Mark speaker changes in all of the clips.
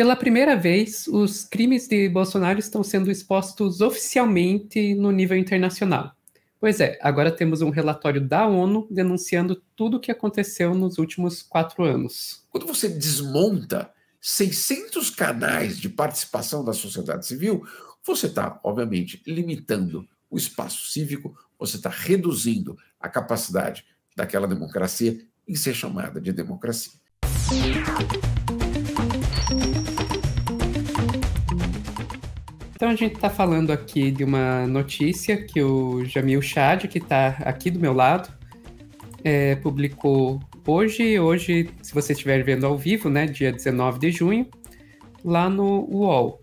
Speaker 1: Pela primeira vez, os crimes de Bolsonaro estão sendo expostos oficialmente no nível internacional. Pois é, agora temos um relatório da ONU denunciando tudo
Speaker 2: o que aconteceu nos últimos quatro anos. Quando você desmonta 600 canais de participação da sociedade civil, você está, obviamente, limitando o espaço cívico, você está reduzindo a capacidade daquela democracia em ser chamada de democracia.
Speaker 1: Música então a gente está falando aqui de uma notícia que o Jamil Chad, que está aqui do meu lado, é, publicou hoje, hoje, se você estiver vendo ao vivo, né, dia 19 de junho, lá no UOL.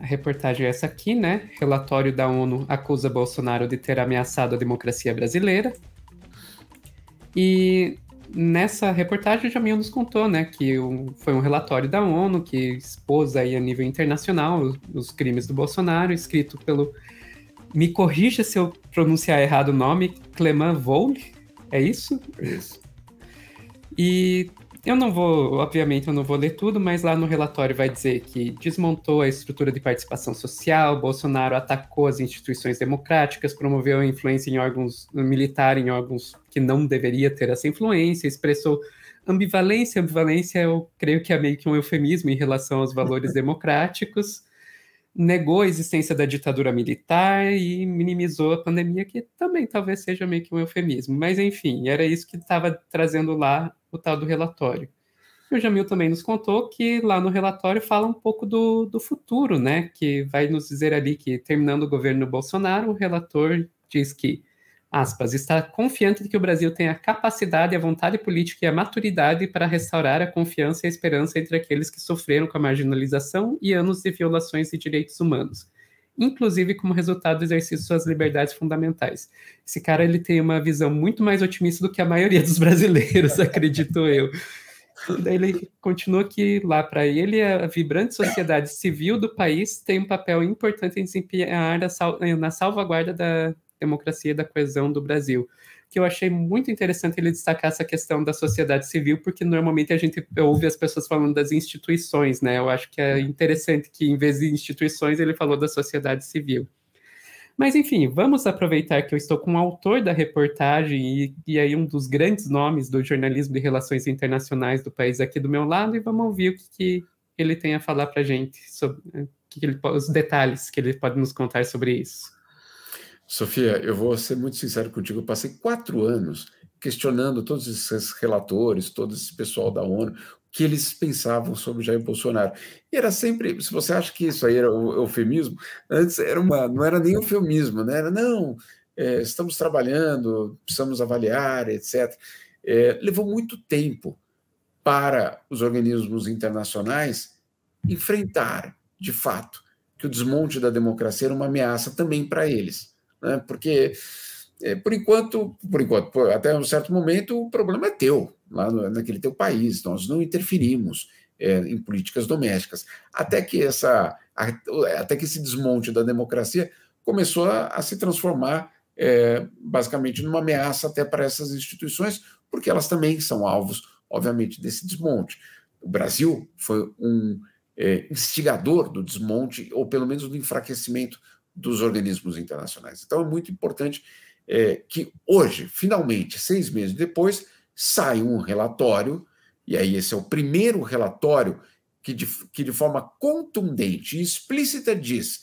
Speaker 1: A reportagem é essa aqui, né? Relatório da ONU acusa Bolsonaro de ter ameaçado a democracia brasileira. E nessa reportagem o Jamil nos contou, né, que foi um relatório da ONU que expôs aí a nível internacional os, crimes do Bolsonaro, escrito pelo, me corrija se eu pronunciar errado o nome, Clement Voule, é isso? Isso. E eu não vou, obviamente, eu não vou ler tudo, mas lá no relatório vai dizer que desmontou a estrutura de participação social, Bolsonaro atacou as instituições democráticas, promoveu a influência em órgãos militar, em órgãos que não deveria ter essa influência, expressou ambivalência. Ambivalência, eu creio que é meio que um eufemismo em relação aos valores democráticos negou a existência da ditadura militar e minimizou a pandemia, que também talvez seja meio que um eufemismo. Mas, enfim, era isso que estava trazendo lá o tal do relatório. E o Jamil também nos contou que lá no relatório fala um pouco do, do futuro, né? Que vai nos dizer ali que, terminando o governo Bolsonaro, o relator diz que aspas, está confiante de que o Brasil tem a capacidade, a vontade política e a maturidade para restaurar a confiança e a esperança entre aqueles que sofreram com a marginalização e anos de violações de direitos humanos, inclusive como resultado do exercício de suas liberdades fundamentais. Esse cara ele tem uma visão muito mais otimista do que a maioria dos brasileiros, acredito eu. Daí ele continua que lá para ele a vibrante sociedade civil do país tem um papel importante em desempenhar na salvaguarda da democracia e da coesão do Brasil, que eu achei muito interessante ele destacar essa questão da sociedade civil, porque normalmente a gente ouve as pessoas falando das instituições, né? Eu acho que é interessante que, em vez de instituições, ele falou da sociedade civil. Mas, enfim, vamos aproveitar que eu estou com o autor da reportagem e, e aí um dos grandes nomes do jornalismo de relações internacionais do país aqui do meu lado e vamos ouvir o que, que ele tem a falar para a gente, sobre né, que ele, os detalhes que ele pode nos contar sobre isso.
Speaker 2: Sofia, eu vou ser muito sincero contigo. Eu passei quatro anos questionando todos esses relatores, todo esse pessoal da ONU, o que eles pensavam sobre Jair Bolsonaro. E era sempre, se você acha que isso aí era um é eufemismo, antes era uma, não era nem eufemismo, né? Era, não, é, estamos trabalhando, precisamos avaliar, etc. É, levou muito tempo para os organismos internacionais enfrentar, de fato, que o desmonte da democracia era uma ameaça também para eles né? porque é, por enquanto, por enquanto, até um certo momento, o problema é teu, lá no, naquele teu país, nós não interferimos é, em políticas domésticas. Até que, essa, até que esse desmonte da democracia começou a, a se transformar é, basicamente numa ameaça até para essas instituições, porque elas também são alvos, obviamente, desse desmonte. O Brasil foi um é, instigador do desmonte, ou pelo menos do enfraquecimento dos organismos internacionais. Então é muito importante é, que hoje, finalmente, seis meses depois, saia um relatório, e aí esse é o primeiro relatório que de, que de forma contundente e explícita diz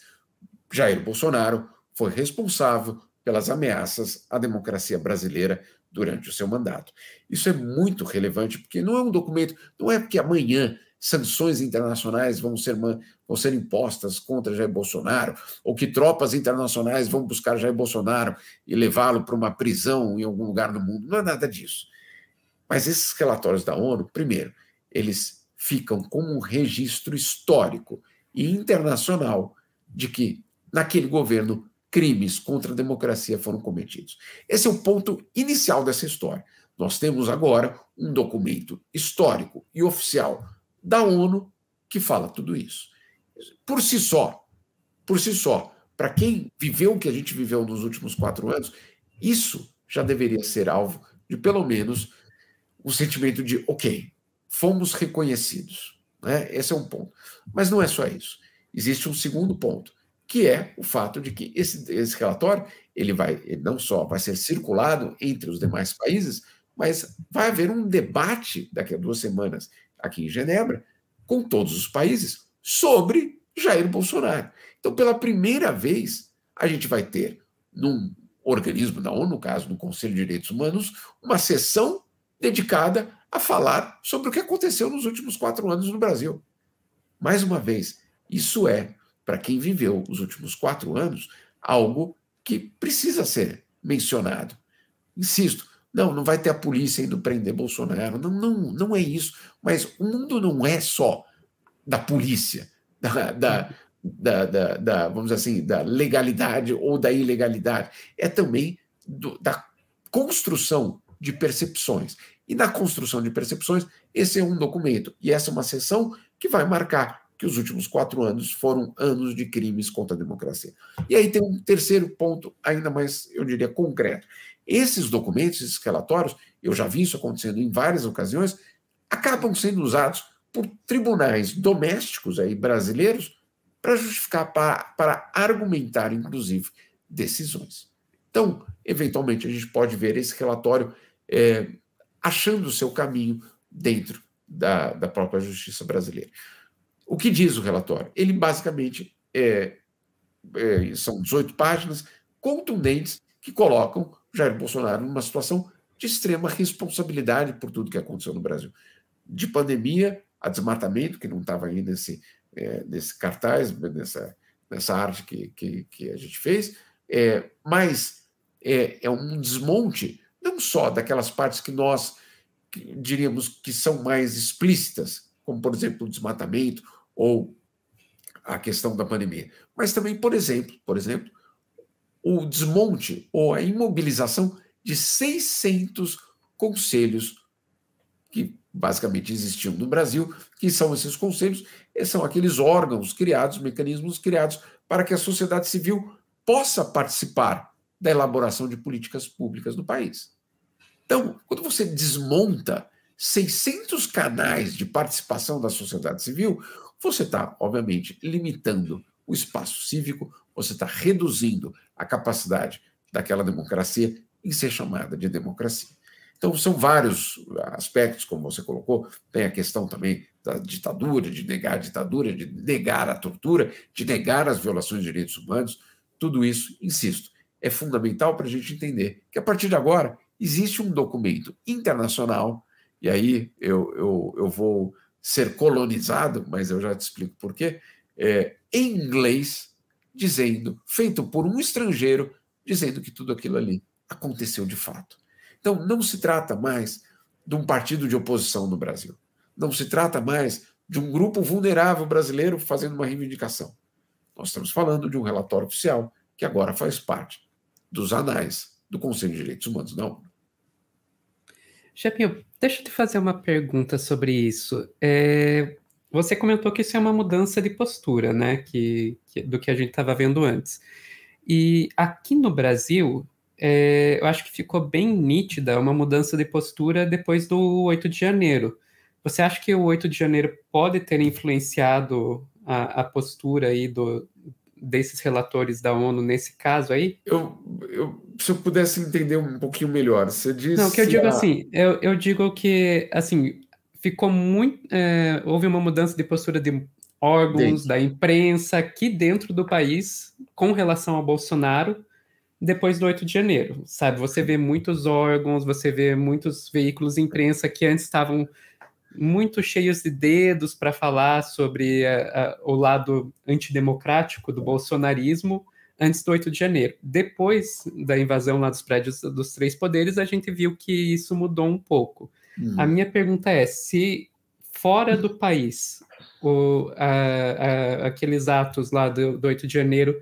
Speaker 2: Jair Bolsonaro foi responsável pelas ameaças à democracia brasileira durante o seu mandato. Isso é muito relevante, porque não é um documento, não é porque amanhã sanções internacionais vão ser, vão ser impostas contra Jair Bolsonaro, ou que tropas internacionais vão buscar Jair Bolsonaro e levá-lo para uma prisão em algum lugar do mundo. Não é nada disso. Mas esses relatórios da ONU, primeiro, eles ficam como um registro histórico e internacional de que, naquele governo, crimes contra a democracia foram cometidos. Esse é o ponto inicial dessa história. Nós temos agora um documento histórico e oficial da ONU que fala tudo isso. Por si só, por si só, para quem viveu o que a gente viveu nos últimos quatro anos, isso já deveria ser alvo de pelo menos um sentimento de ok, fomos reconhecidos. Né? Esse é um ponto. Mas não é só isso. Existe um segundo ponto, que é o fato de que esse, esse relatório ele vai ele não só vai ser circulado entre os demais países, mas vai haver um debate daqui a duas semanas aqui em Genebra, com todos os países, sobre Jair Bolsonaro. Então, pela primeira vez, a gente vai ter, num organismo da ONU, no caso do Conselho de Direitos Humanos, uma sessão dedicada a falar sobre o que aconteceu nos últimos quatro anos no Brasil. Mais uma vez, isso é, para quem viveu os últimos quatro anos, algo que precisa ser mencionado. Insisto, não, não vai ter a polícia indo prender Bolsonaro. Não, não, não é isso. Mas o mundo não é só da polícia, da, da, da, da, da vamos dizer assim, da legalidade ou da ilegalidade. É também do, da construção de percepções. E na construção de percepções, esse é um documento e essa é uma sessão que vai marcar que os últimos quatro anos foram anos de crimes contra a democracia. E aí tem um terceiro ponto, ainda mais, eu diria, concreto. Esses documentos, esses relatórios, eu já vi isso acontecendo em várias ocasiões, acabam sendo usados por tribunais domésticos aí, brasileiros para justificar, para, para argumentar, inclusive, decisões. Então, eventualmente, a gente pode ver esse relatório é, achando o seu caminho dentro da, da própria justiça brasileira. O que diz o relatório? Ele basicamente é, é, são 18 páginas contundentes que colocam Jair Bolsonaro numa situação de extrema responsabilidade por tudo que aconteceu no Brasil. De pandemia a desmatamento, que não estava aí nesse, é, nesse cartaz, nessa, nessa arte que, que, que a gente fez, é, mas é, é um desmonte não só daquelas partes que nós diríamos que são mais explícitas, como, por exemplo, o desmatamento ou a questão da pandemia, mas também, por exemplo, por exemplo, o desmonte ou a imobilização de 600 conselhos que basicamente existiam no Brasil, que são esses conselhos, são aqueles órgãos criados, mecanismos criados para que a sociedade civil possa participar da elaboração de políticas públicas no país. Então, quando você desmonta 600 canais de participação da sociedade civil, você está, obviamente, limitando o espaço cívico, você está reduzindo a capacidade daquela democracia em ser chamada de democracia. Então, são vários aspectos, como você colocou, tem a questão também da ditadura, de negar a ditadura, de negar a tortura, de negar as violações de direitos humanos. Tudo isso, insisto, é fundamental para a gente entender que, a partir de agora, existe um documento internacional, e aí eu, eu, eu vou ser colonizado, mas eu já te explico por quê, é, em inglês, dizendo, feito por um estrangeiro, dizendo que tudo aquilo ali aconteceu de fato. Então, não se trata mais de um partido de oposição no Brasil. Não se trata mais de um grupo vulnerável brasileiro fazendo uma reivindicação. Nós estamos falando de um relatório oficial que agora faz parte dos anais do Conselho de Direitos Humanos da ONU.
Speaker 1: Chapinho, deixa eu te fazer uma pergunta sobre isso. É, você comentou que isso é uma mudança de postura, né? Que, que do que a gente estava vendo antes. E aqui no Brasil, é, eu acho que ficou bem nítida uma mudança de postura depois do 8 de janeiro. Você acha que o 8 de janeiro pode ter influenciado a, a postura aí do, desses relatores da ONU nesse caso
Speaker 2: aí? Eu, eu, se eu pudesse entender um pouquinho melhor, você disse. Não, que eu digo a... assim, eu,
Speaker 1: eu digo que assim ficou muito. É, houve uma mudança de postura de órgãos, da imprensa aqui dentro do país com relação ao Bolsonaro depois do 8 de janeiro, sabe? Você vê muitos órgãos, você vê muitos veículos de imprensa que antes estavam muito cheios de dedos para falar sobre a, é, a, o lado antidemocrático do bolsonarismo antes do 8 de janeiro. Depois da invasão lá dos prédios dos três poderes, a gente viu que isso mudou um pouco. Hum. A minha pergunta é: se fora do país, o, a, a, aqueles atos lá do, do 8 de janeiro,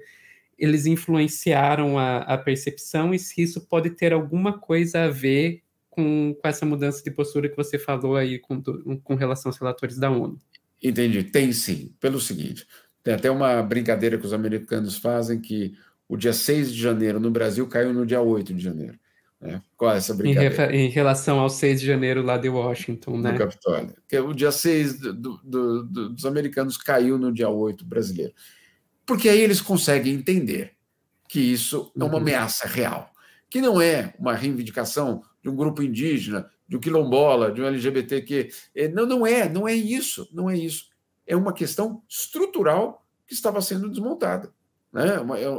Speaker 1: eles influenciaram a, a, percepção e se isso pode ter alguma coisa a ver com, com essa mudança de postura que você falou aí com, com relação aos relatores da ONU.
Speaker 2: Entendi, tem sim, pelo seguinte, tem até uma brincadeira que os americanos fazem que o dia 6 de janeiro no Brasil caiu no dia 8 de janeiro. É, qual é essa brincadeira?
Speaker 1: Em, em, relação ao 6 de janeiro lá de Washington, né? No Capitólio.
Speaker 2: Porque o dia 6 do, do, do, dos americanos caiu no dia 8 brasileiro. Porque aí eles conseguem entender que isso é uma uhum. ameaça real, que não é uma reivindicação de um grupo indígena, de um quilombola, de um LGBTQ. É, não, não é, não é isso, não é isso. É uma questão estrutural que estava sendo desmontada. Né?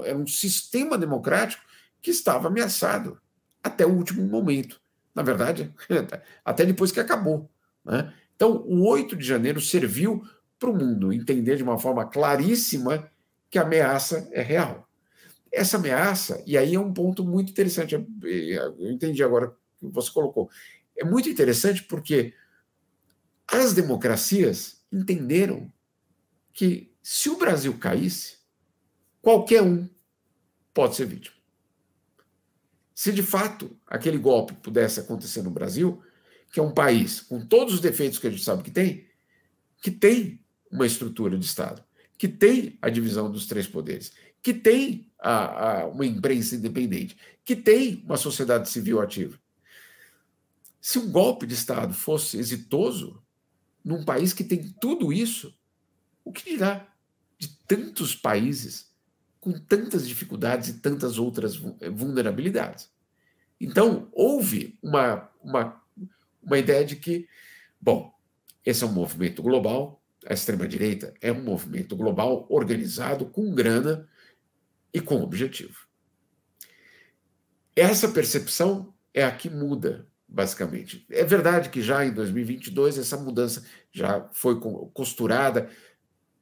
Speaker 2: é, é um sistema democrático que estava ameaçado até o último momento. Na verdade, até depois que acabou. Né? Então, o 8 de janeiro serviu para o mundo entender de uma forma claríssima que a ameaça é real. Essa ameaça, e aí é um ponto muito interessante, é, é, eu entendi agora que você colocou. É muito interessante porque as democracias entenderam que se o Brasil caísse, qualquer um pode ser vítima se de fato aquele golpe pudesse acontecer no Brasil, que é um país com todos os defeitos que a gente sabe que tem, que tem uma estrutura de Estado, que tem a divisão dos três poderes, que tem a, a, uma imprensa independente, que tem uma sociedade civil ativa. Se um golpe de Estado fosse exitoso num país que tem tudo isso, o que dirá de tantos países com tantas dificuldades e tantas outras eh, vulnerabilidades. Então, houve uma, uma, uma ideia de que, bom, esse é um movimento global, a extrema-direita é um movimento global organizado com grana e com objetivo. Essa percepção é a que muda, basicamente. É verdade que já em 2022 essa mudança já foi costurada,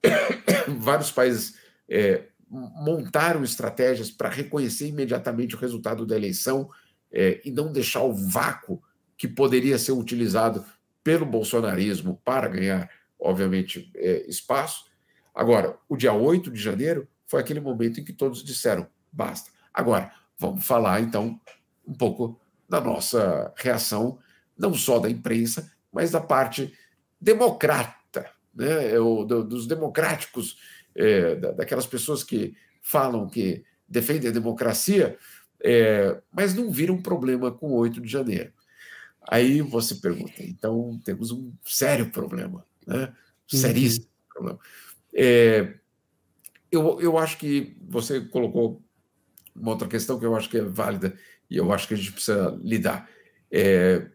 Speaker 2: vários países. É, montaram estratégias para reconhecer imediatamente o resultado da eleição é, e não deixar o vácuo que poderia ser utilizado pelo bolsonarismo para ganhar, obviamente, é, espaço. Agora, o dia 8 de janeiro foi aquele momento em que todos disseram basta. Agora, vamos falar então um pouco da nossa reação, não só da imprensa, mas da parte democrata, né, dos democráticos é, daquelas pessoas que falam que defendem a democracia, é, mas não viram um problema com o 8 de janeiro. Aí você pergunta, então temos um sério problema, né? Uhum. seríssimo uhum. problema. É, eu, eu acho que você colocou uma outra questão que eu acho que é válida e eu acho que a gente precisa lidar. É,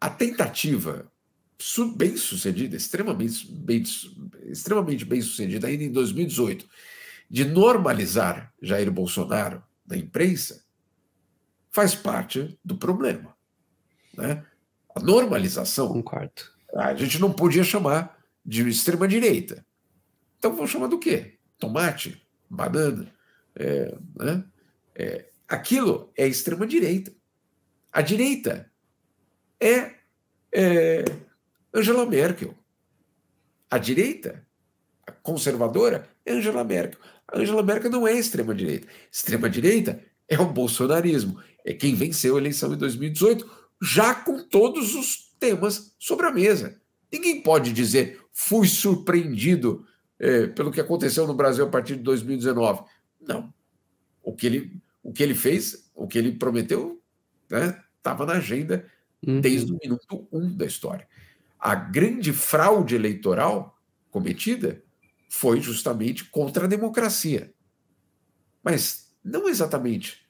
Speaker 2: a tentativa bem sucedida, extremamente bem, extremamente bem sucedida ainda em 2018, de normalizar Jair Bolsonaro na imprensa, faz parte do problema. Né? A normalização. Concordo. A gente não podia chamar de extrema-direita. Então vou chamar do quê? Tomate, banana. É, né? É, aquilo é extrema-direita. A direita é, é Angela Merkel. A direita, a conservadora, é Angela Merkel. A Angela Merkel não é extrema-direita. Extrema-direita é o bolsonarismo. É quem venceu a eleição em 2018, já com todos os temas sobre a mesa. Ninguém pode dizer fui surpreendido eh, pelo que aconteceu no Brasil a partir de 2019. Não. O que ele, o que ele fez, o que ele prometeu, estava né, na agenda uhum. desde o minuto um da história a grande fraude eleitoral cometida foi justamente contra a democracia. Mas não exatamente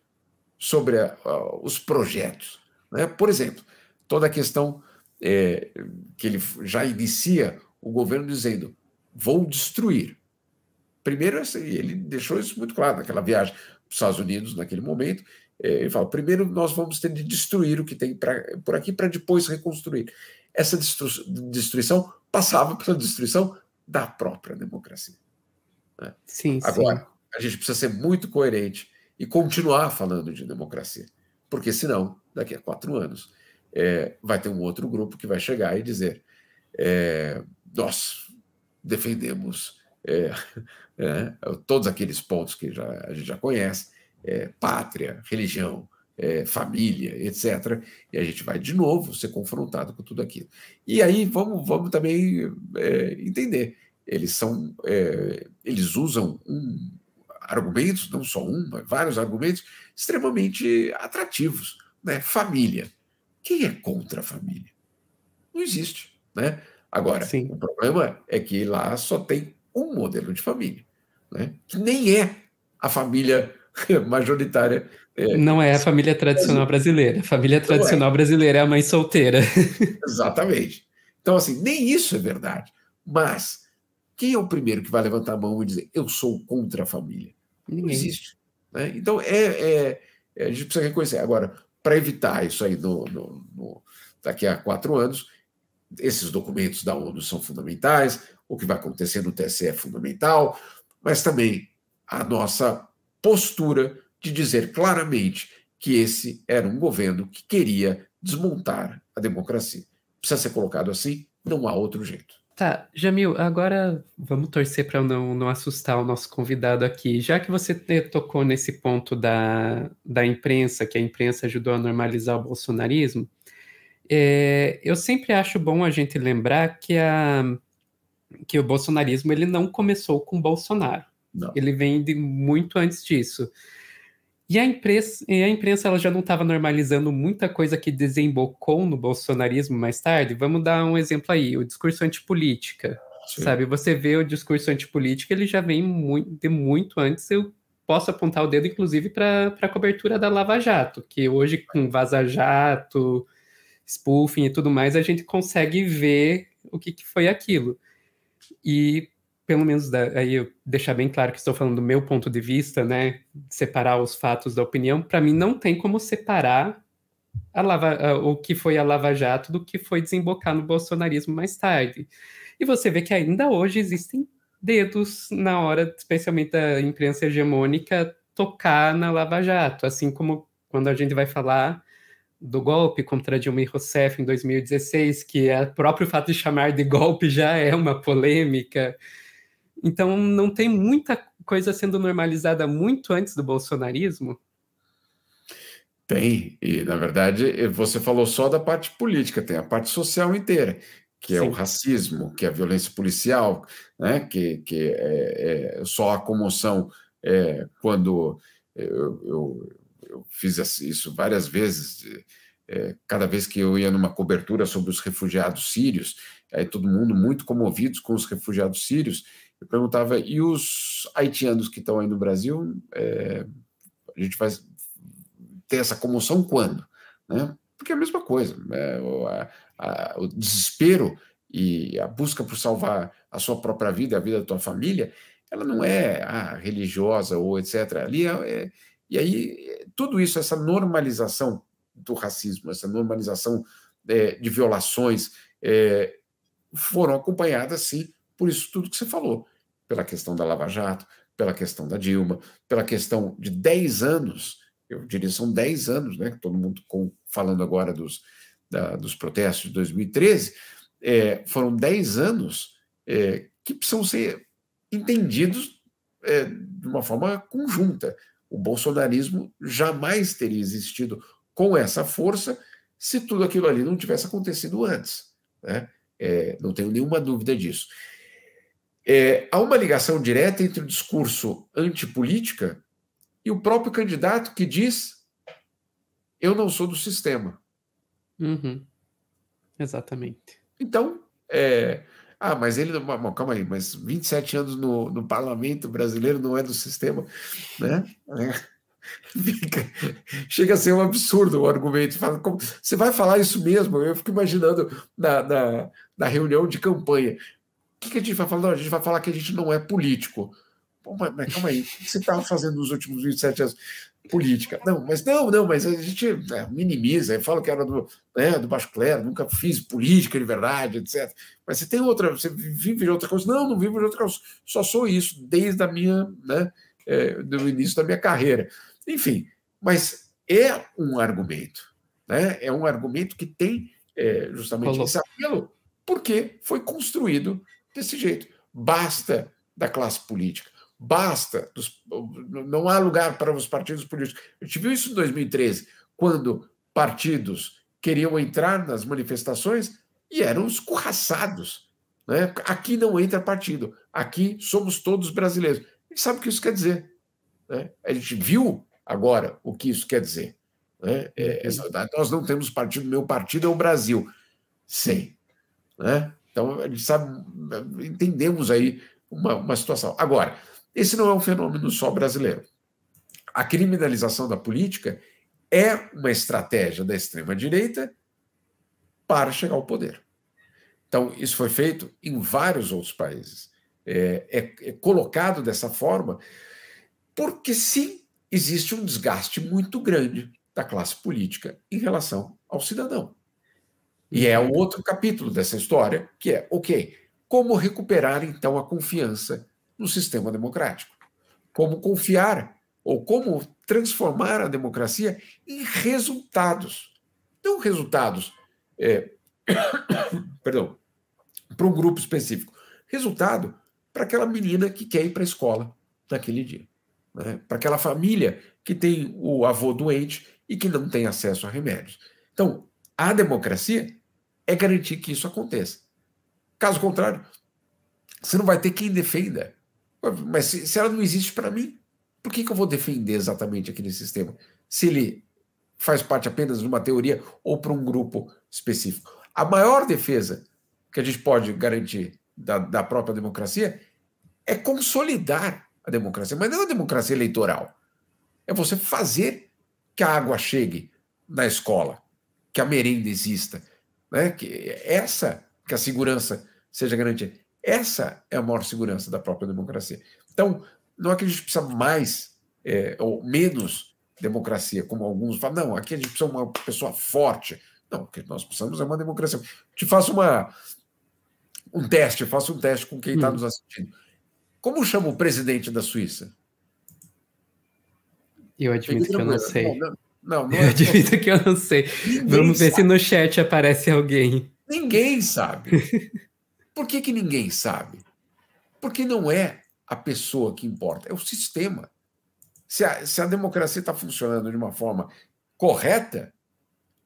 Speaker 2: sobre a, a, os projetos. Né? Por exemplo, toda a questão é, que ele já inicia o governo dizendo: vou destruir. Primeiro, assim, ele deixou isso muito claro naquela viagem para os Estados Unidos, naquele momento. É, ele fala: primeiro nós vamos ter de destruir o que tem pra, por aqui para depois reconstruir essa destruição passava pela destruição da própria democracia. Né? Sim, Agora, sim. a gente precisa ser muito coerente e continuar falando de democracia, porque senão, daqui a quatro anos, é, vai ter um outro grupo que vai chegar e dizer: é, nós defendemos é, né, todos aqueles pontos que já, a gente já conhece, é, pátria, religião, é, família, etc. E a gente vai de novo ser confrontado com tudo aquilo. E aí vamos, vamos também é, entender. Eles são, é, eles usam um, argumentos, não só um, mas vários argumentos extremamente atrativos. Né? Família. Quem é contra a família? Não existe. Né? Agora, Sim. o problema é que lá só tem um modelo de família, né? que nem é a família majoritária. É, não
Speaker 1: é a família tradicional brasileira. A família é. tradicional é. brasileira é a mãe solteira.
Speaker 2: Exatamente. Então, assim, nem isso é verdade. Mas quem é o primeiro que vai levantar a mão e dizer eu sou contra a família? Ninguém. Não existe. Né? Então, é, é, é, a gente precisa reconhecer. Agora, para evitar isso aí no, no, no, daqui a quatro anos, esses documentos da ONU são fundamentais, o que vai acontecer no TSE é fundamental, mas também a nossa postura de dizer claramente que esse era um governo que queria desmontar a democracia. Precisa ser colocado assim, não há outro jeito.
Speaker 1: Tá, Jamil, agora vamos torcer para não, não assustar o nosso convidado aqui. Já que você tocou nesse ponto da, da imprensa, que a imprensa ajudou a normalizar o bolsonarismo, é, eu sempre acho bom a gente lembrar que, a, que o bolsonarismo ele não começou com Bolsonaro. Ele vem de muito antes disso. E a imprensa, e a imprensa ela já não estava normalizando muita coisa que desembocou no bolsonarismo mais tarde. Vamos dar um exemplo aí, o discurso antipolítica. Sim. Sabe, você vê o discurso antipolítica, ele já vem muito, de muito antes. Eu posso apontar o dedo, inclusive, para a cobertura da Lava Jato, que hoje com Vaza Jato, spoofing e tudo mais, a gente consegue ver o que, que foi aquilo. E pelo menos aí eu deixar bem claro que estou falando do meu ponto de vista, né? Separar os fatos da opinião, para mim não tem como separar a lava, o que foi a Lava Jato do que foi desembocar no bolsonarismo mais tarde. E você vê que ainda hoje existem dedos na hora, especialmente da imprensa hegemônica, tocar na Lava Jato, assim como quando a gente vai falar do golpe contra Dilma Rousseff em 2016, que é o próprio fato de chamar de golpe já é uma polêmica. Então não tem muita coisa sendo normalizada muito antes do bolsonarismo?
Speaker 2: Tem, e na verdade você falou só da parte política, tem a parte social inteira, que Sim. é o racismo, que é a violência policial, né? que, que é, é só a comoção é, quando eu, eu, eu, fiz isso várias vezes, é, cada vez que eu ia numa cobertura sobre os refugiados sírios, aí todo mundo muito comovido com os refugiados sírios, eu perguntava, e os haitianos que estão aí no Brasil, é, a gente vai ter essa comoção quando? Né? Porque é a mesma coisa, né? o, a, a, o desespero e a busca por salvar a sua própria vida, a vida da tua família, ela não é ah, religiosa ou etc. Ali é, é, e aí, tudo isso, essa normalização do racismo, essa normalização é, de violações, é, foram acompanhadas, sim, por isso tudo que você falou, pela questão da Lava Jato, pela questão da Dilma, pela questão de 10 anos, eu diria são 10 anos, né, que todo mundo com, falando agora dos, da, dos protestos de 2013, é, foram 10 anos é, que precisam ser entendidos é, de uma forma conjunta. O bolsonarismo jamais teria existido com essa força se tudo aquilo ali não tivesse acontecido antes. Né? É, não tenho nenhuma dúvida disso. É, há uma ligação direta entre o discurso antipolítica e o próprio candidato que diz: eu não sou do sistema.
Speaker 1: Uhum. Exatamente.
Speaker 2: Então, é, ah, mas ele. Bom, calma aí, mas 27 anos no, no parlamento brasileiro não é do sistema, né? É. Fica, chega a ser um absurdo o argumento. Fala, como, você vai falar isso mesmo? Eu fico imaginando na, na, na reunião de campanha que, que a gente vai falar? Não, a gente vai falar que a gente não é político. Pô, mas, mas calma aí, o que você estava tá fazendo nos últimos 27 anos? Política. Não, mas não, não, mas a gente né, minimiza minimiza, fala que era do, né, do baixo clero, nunca fiz política de verdade, etc. Mas você tem outra, você vive de outra coisa. Não, não vivo de outra coisa, só sou isso desde a minha, né, é, do início da minha carreira. Enfim, mas é um argumento, né? É um argumento que tem é, justamente Falou. esse apelo, porque foi construído desse jeito. Basta da classe política. Basta. Dos, não há lugar para os partidos políticos. A gente viu isso em 2013, quando partidos queriam entrar nas manifestações e eram escorraçados. Né? Aqui não entra partido. Aqui somos todos brasileiros. A gente sabe o que isso quer dizer. Né? A gente viu agora o que isso quer dizer. Né? É, é, nós não temos partido. Meu partido é o Brasil. Sim. Né? Então, sabe, entendemos aí uma, uma situação. Agora, esse não é um fenômeno só brasileiro. A criminalização da política é uma estratégia da extrema-direita para chegar ao poder. Então, isso foi feito em vários outros países. É, é, é, colocado dessa forma porque, sim, existe um desgaste muito grande da classe política em relação ao cidadão. E é o outro capítulo dessa história, que é, ok, como recuperar então a confiança no sistema democrático? Como confiar ou como transformar a democracia em resultados? Não resultados, é, perdão, para um grupo específico. Resultado para aquela menina que quer ir para a escola naquele dia. Né? Para aquela família que tem o avô doente e que não tem acesso a remédios. Então, a democracia é garantir que isso aconteça. Caso contrário, você não vai ter quem defenda. Mas se, se ela não existe para mim, por que, que eu vou defender exatamente aquele sistema? Se ele faz parte apenas de uma teoria ou para um grupo específico. A maior defesa que a gente pode garantir da, da própria democracia é consolidar a democracia, mas não é a democracia eleitoral. É você fazer que a água chegue na escola, que a merenda exista, né? Que essa, que a segurança seja garantida. Essa é a maior segurança da própria democracia. Então, não é que a gente precisa mais é, ou menos democracia, como alguns falam. Não, aqui a gente precisa de uma pessoa forte. Não, o que nós precisamos é uma democracia. Te faço uma, um teste, faço um teste com quem está hum. nos assistindo. Como chama o presidente da Suíça? Eu admito que eu não né? sei. Não, não, não é. Eu admito que eu não sei. Ninguém Vamos ver sabe. se no
Speaker 1: chat aparece
Speaker 2: alguém. Ninguém sabe. Por que, que ninguém sabe? Porque não é a pessoa que importa, é o sistema. Se a, se a democracia está funcionando de uma forma correta,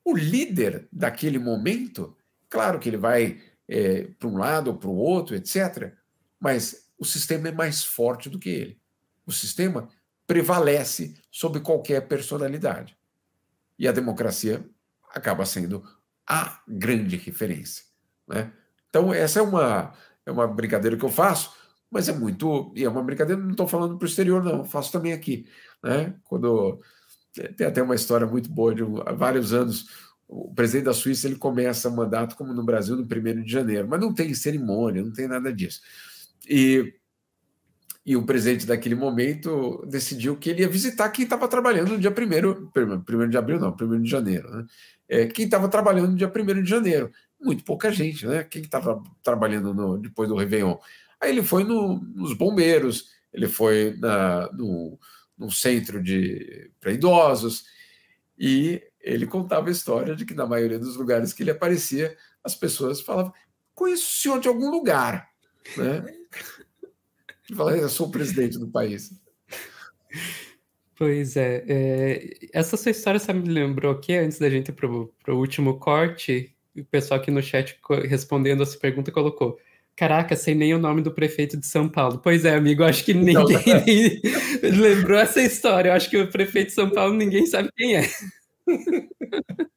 Speaker 2: o líder daquele momento, claro que ele vai é, para um lado ou para o outro, etc., mas o sistema é mais forte do que ele. O sistema prevalece sobre qualquer personalidade. E a democracia acaba sendo a grande referência. Né? Então, essa é uma, é uma brincadeira que eu faço, mas é muito. E é uma brincadeira, não estou falando para o exterior, não, faço também aqui. Né? Quando. Tem até uma história muito boa de há vários anos. O presidente da Suíça ele começa o mandato, como no Brasil, no 1 de janeiro, mas não tem cerimônia, não tem nada disso. E e o presidente daquele momento decidiu que ele ia visitar quem estava trabalhando no dia 1 de abril, não, 1 de janeiro, né? É, quem estava trabalhando no dia 1 de janeiro. Muito pouca gente, né? Quem estava trabalhando no, depois do Réveillon? Aí ele foi no, nos bombeiros, ele foi na, no, no centro de para idosos, e ele contava a história de que na maioria dos lugares que ele aparecia, as pessoas falavam: conheço o senhor de algum lugar. Né? eu sou o presidente do país.
Speaker 1: Pois é, é, essa sua história só me lembrou aqui, antes da gente ir pro, o último corte, o pessoal aqui no chat respondendo a essa pergunta colocou, caraca, sei nem o nome do prefeito de São Paulo. Pois é, amigo, acho que então, ninguém tá. lembrou essa história, eu acho que o prefeito de São Paulo ninguém sabe quem é.